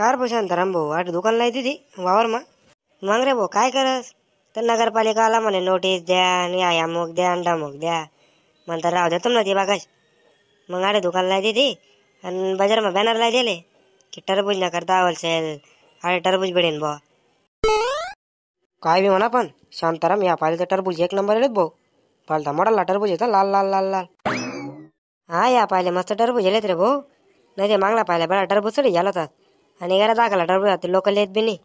car Ram भाऊ आठ दुकान येते ती वावरमा मग रे भाऊ काय करस तर नगरपालिका आला म्हणे नोटीस द्या आणि मग द्या आणि डामुक द्या म्हणतात राहू देतो ना ते बागाश मग आडे दुकान येते ती आणि बाजारमा लाय दिले की टरबूज ना करता होलसेल अरे टरबूज बडेन भाऊ काय बी म्हणा पण शांताराम या पाहिलं तर टरबूज एक नंबर येत भाऊ पालता मोडाला टरबूज येतो लाल लाल लाल लाल हा या पाहिले मस्त टरबूज येत रे भाऊ नाही ते मागला पाहिला बरा टरबूज चढी झाला होता आणि घरा दाखला टरबूज आता लोकल येत बी नाही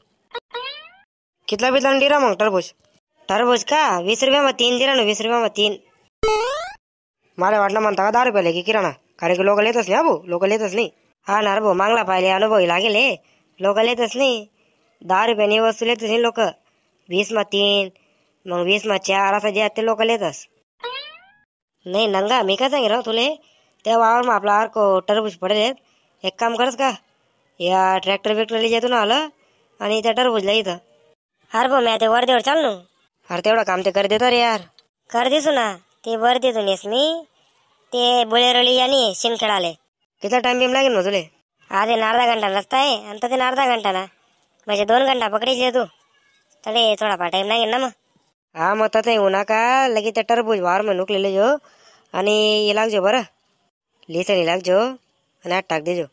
कितला बितला डिरा मग टरबूज टरबूज का वीस रुपया मग तीन दिरा ना वीस रुपया मग तीन मला वाटलं म्हणता का दहा रुपयाला की किराणा कारण की लोकल येतच नाही अबू लोकल येतच नाही हा ना भाऊ मागला पाहिले अनुभवी लागेल हे लोकल येतच नाही दहा रुपयाने वस्तू येतच नाही लोक वीस मग तीन मग वीस मग चार असं जे ते लोकल येतच नाही नंगा मी काय सांगेल तुले तेव्हा मग आपला आरको टरबूज पडले एक काम करस का या ट्रॅक्टर बिक्टरला ना आलं आणि इथं टरबूजला इथं हर भाऊ मी ते वर्धेवर चाल ना तेवढं काम ते कर देतो रे यार कर देसू ना ते वर्धेतून येस मी ते बोलेरोली आणि शिमखेड आले किती टाइम बिम लागेल ना तुले आधी अर्धा घंटा रस्ता आहे आणि तर ते अर्धा घंटा ना म्हणजे दोन घंटा पकडायचे तू तडे थोडाफार टाइम लागेल ना मग हा मग तर येऊ नका लगेच ते टरबूज वार मग उकलेले जो आणि हे लागजो बरं लिसन लागजो आणि आत टाक देजो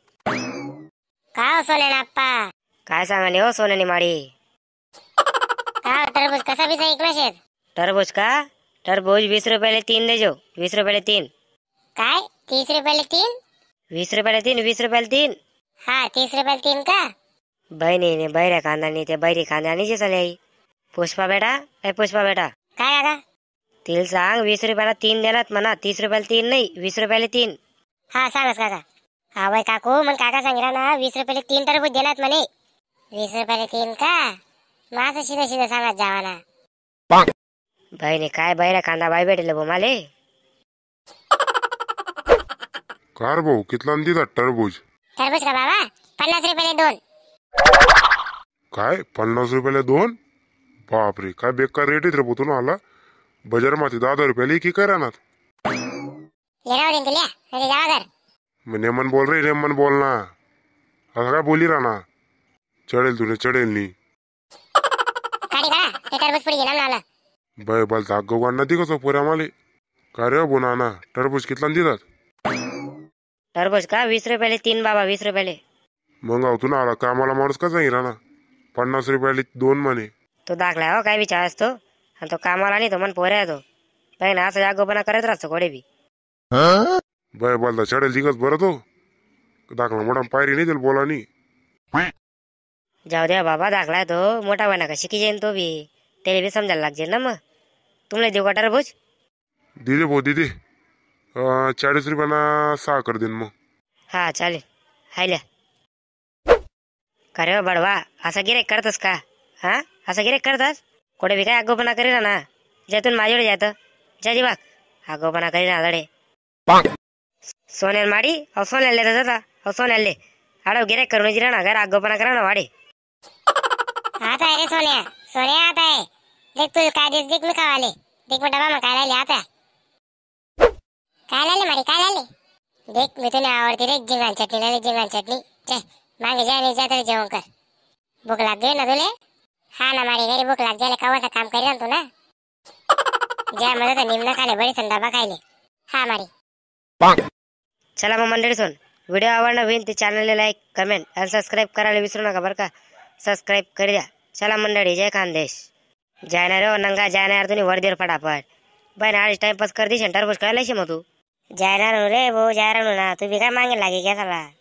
काय हो सोन्या नागपा काय सांगाले हो सोन्याने माडी काय हो, टरबूज कसा बिसा एक शेत टरबूज का टरबूज वीस रुपयाला तीन देजो वीस रुपयाला तीन काय तीस रुपयाला तीन वीस रुपयाला तीन वीस रुपयाला तीन हा तीस रुपयाला तीन का बहिणीने कांदा नी ते बहिरी कांदा जे चाले आई पुष्पा बेटा काय पुष्पा बेटा काय का तिला सांग वीस रुपयाला तीन देणार म्हणा तीस रुपयाला तीन नाही वीस रुपयाला तीन हा सांगा काका हा काकू मन काका सांगिरा ना वीस रुपयाले तीन टरबूज देणार म्हणे वीस रुपयाले तीन का माझं शिधा शिधा सांगत जावा ना बहिणी काय बहिरा कांदा बाई भेटले भाऊ माले कार भाऊ कितला दिला टरबूज टरबूज का बाबा पन्नास रुपयाले दोन काय पन्नास रुपयाला दोन बापरे काय बेकार रेट येत रे तू आला बजारमध्ये दहा हजार रुपयाला की काय राहणार येणार जावा घर नेमन बोल रे नेमन बोल ना असं काय बोली राहणार चढेल तुला चढेल नी गाडी करा मला बाय बाल धाग माले काय रे हो बोना ना टरबूज कितला देतात टरबूज का वीस रुपयाले तीन बाबा वीस रुपयाले मग अहो तू ना आला कामाला माणूस कसा येईल ना पन्नास रुपयाले दोन म्हणे तो दाखला हो काय विचार असतो आणि तो कामाला नाही तो मन पोऱ्या आहे तो पण असं जागोपणा करत राहतो कोडे बी बाय बालदा चढेल दिगस बरं तो दाखला मोठा पायरी नाही त्याला बोलानी जाऊ द्या बाबा दाखलाय तो मोठा बना का शिकी जाईन तो बी त्याला बी समजायला लागजे ना मग तुम्हाला देऊ का भोज दिदे भाऊ दिदे चाळीस रुपयाला सहा कर देईन मग हा चालेल हायल्या ल रे बडवा असा गिरेक करतस का हा असा गिरेक करतस कुठे बी काय आगोपणा करी ना ज्यातून माझ्याकडे जातं जा दिवाक आगोपणा करी ना ಸೋನೆಲ್ ಮಾಡಿ ಅವ್ ಸೋನೆಲ್ಲೇ ತದ ಅವ್ ಸೋನೆಲ್ಲೇ ಆಡವ್ ಗಿರೆ ಕರುಣಿಜಿರಣ ಗರ ಆಗೋಪನ ಕರಣ वाडी हा आहे रे सोन्या सोन्या आता आहे देख तू काय दिस देख मी आले देख मी डबा मग काय लायले आता काय लायले मारी काय लायले देख मी तुने आवडती रे जिंगान चटणी लायले जिंगान चटणी चे मागे जा आणि जा तर जेवण कर भूक लाग गई ना तुले हा ना मारी घरी भूक लाग जायला कवाचं काम करी ना तू ना ज्या मदत निम्न खाले बरी संडाबा खायले हा मारी चला मग सोन व्हिडिओ आवडला होईल ते चॅनलला लाईक कमेंट आणि सबस्क्राईब करायला विसरू नका बरं का सबस्क्राईब करी द्या चला मंडळी जय खानदेश ना रो नंगा जाणार तुम्ही वर्दीवर फटाफट बाय ना टाइम पास कर दिशन टरबूज करायला मग तू जाणार रे भाऊ जाणार ना बी काय मागेल लागे घ्या